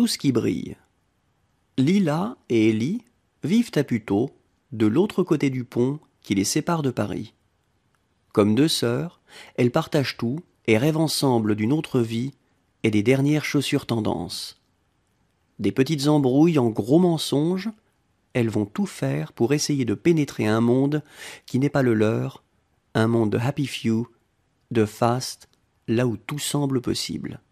tout ce qui brille. Lila et Ellie vivent à Puteaux, de l'autre côté du pont qui les sépare de Paris. Comme deux sœurs, elles partagent tout et rêvent ensemble d'une autre vie et des dernières chaussures tendances. Des petites embrouilles en gros mensonges, elles vont tout faire pour essayer de pénétrer un monde qui n'est pas le leur, un monde de happy few, de fast, là où tout semble possible.